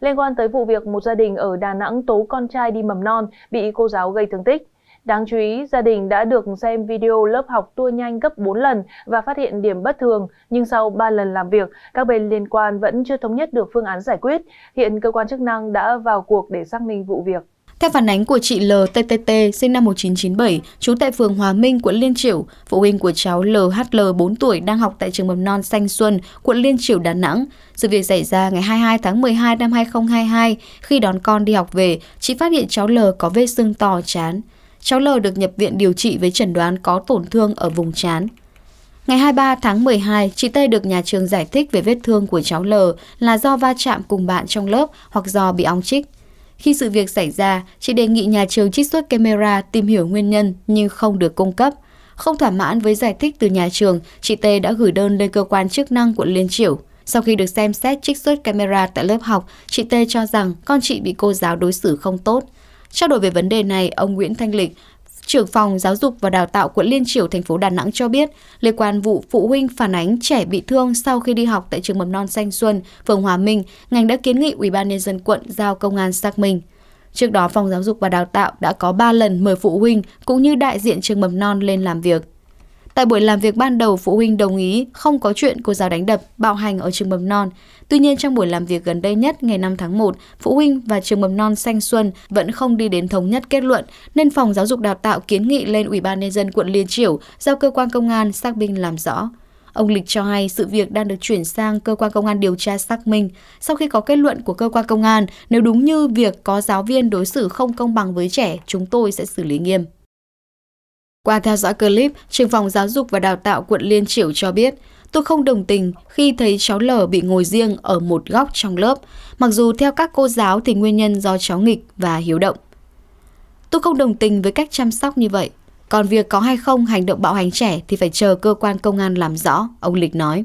liên quan tới vụ việc một gia đình ở Đà Nẵng tố con trai đi mầm non bị cô giáo gây thương tích. Đáng chú ý, gia đình đã được xem video lớp học tua nhanh gấp 4 lần và phát hiện điểm bất thường, nhưng sau 3 lần làm việc, các bên liên quan vẫn chưa thống nhất được phương án giải quyết. Hiện cơ quan chức năng đã vào cuộc để xác minh vụ việc. Theo phản ánh của chị LTTT sinh năm 1997, trú tại phường Hòa Minh, quận Liên Triểu, phụ huynh của cháu LHL 4 tuổi đang học tại trường mầm non Xanh Xuân, quận Liên Triểu, Đà Nẵng. Sự việc xảy ra ngày 22 tháng 12 năm 2022, khi đón con đi học về, chị phát hiện cháu L có vết sưng to chán. Cháu L được nhập viện điều trị với chẩn đoán có tổn thương ở vùng chán. Ngày 23 tháng 12, chị Tê được nhà trường giải thích về vết thương của cháu L là do va chạm cùng bạn trong lớp hoặc do bị ong chích. Khi sự việc xảy ra, chị đề nghị nhà trường trích xuất camera tìm hiểu nguyên nhân nhưng không được cung cấp. Không thỏa mãn với giải thích từ nhà trường, chị T đã gửi đơn lên cơ quan chức năng quận Liên Triểu. Sau khi được xem xét trích xuất camera tại lớp học, chị T cho rằng con chị bị cô giáo đối xử không tốt. Trao đổi về vấn đề này, ông Nguyễn Thanh Lịch, trưởng phòng giáo dục và đào tạo quận Liên Triểu, thành phố Đà Nẵng cho biết, liên quan vụ phụ huynh phản ánh trẻ bị thương sau khi đi học tại trường mầm non Xanh Xuân, phường Hòa Minh, ngành đã kiến nghị ubnd quận giao công an xác minh. Trước đó, Phòng Giáo dục và Đào tạo đã có 3 lần mời phụ huynh cũng như đại diện trường mầm non lên làm việc. Tại buổi làm việc ban đầu, phụ huynh đồng ý không có chuyện cô giáo đánh đập, bạo hành ở trường mầm non. Tuy nhiên trong buổi làm việc gần đây nhất ngày 5 tháng 1, phụ huynh và trường mầm non Xanh Xuân vẫn không đi đến thống nhất kết luận nên phòng giáo dục đào tạo kiến nghị lên Ủy ban nhân dân quận Liên Triểu giao cơ quan công an xác minh làm rõ. Ông Lịch cho hay sự việc đang được chuyển sang cơ quan công an điều tra xác minh. Sau khi có kết luận của cơ quan công an, nếu đúng như việc có giáo viên đối xử không công bằng với trẻ, chúng tôi sẽ xử lý nghiêm. Qua theo dõi clip, trường phòng giáo dục và đào tạo quận Liên Triểu cho biết, tôi không đồng tình khi thấy cháu L bị ngồi riêng ở một góc trong lớp, mặc dù theo các cô giáo thì nguyên nhân do cháu nghịch và hiếu động. Tôi không đồng tình với cách chăm sóc như vậy, còn việc có hay không hành động bạo hành trẻ thì phải chờ cơ quan công an làm rõ, ông Lịch nói.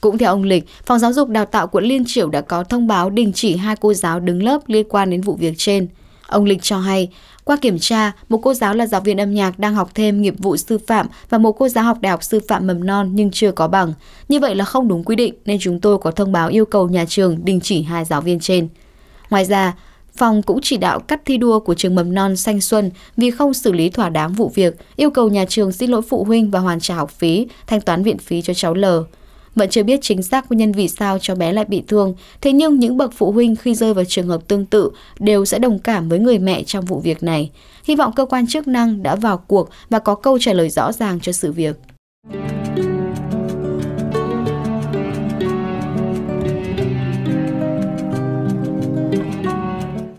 Cũng theo ông Lịch, Phòng Giáo dục Đào tạo quận Liên Triểu đã có thông báo đình chỉ hai cô giáo đứng lớp liên quan đến vụ việc trên. Ông Lịch cho hay, qua kiểm tra, một cô giáo là giáo viên âm nhạc đang học thêm nghiệp vụ sư phạm và một cô giáo học đại học sư phạm mầm non nhưng chưa có bằng. Như vậy là không đúng quy định nên chúng tôi có thông báo yêu cầu nhà trường đình chỉ hai giáo viên trên. Ngoài ra, phòng cũng chỉ đạo cắt thi đua của trường mầm non Xanh Xuân vì không xử lý thỏa đáng vụ việc, yêu cầu nhà trường xin lỗi phụ huynh và hoàn trả học phí, thanh toán viện phí cho cháu L. Vẫn chưa biết chính xác nguyên nhân vì sao cho bé lại bị thương, thế nhưng những bậc phụ huynh khi rơi vào trường hợp tương tự đều sẽ đồng cảm với người mẹ trong vụ việc này. Hy vọng cơ quan chức năng đã vào cuộc và có câu trả lời rõ ràng cho sự việc.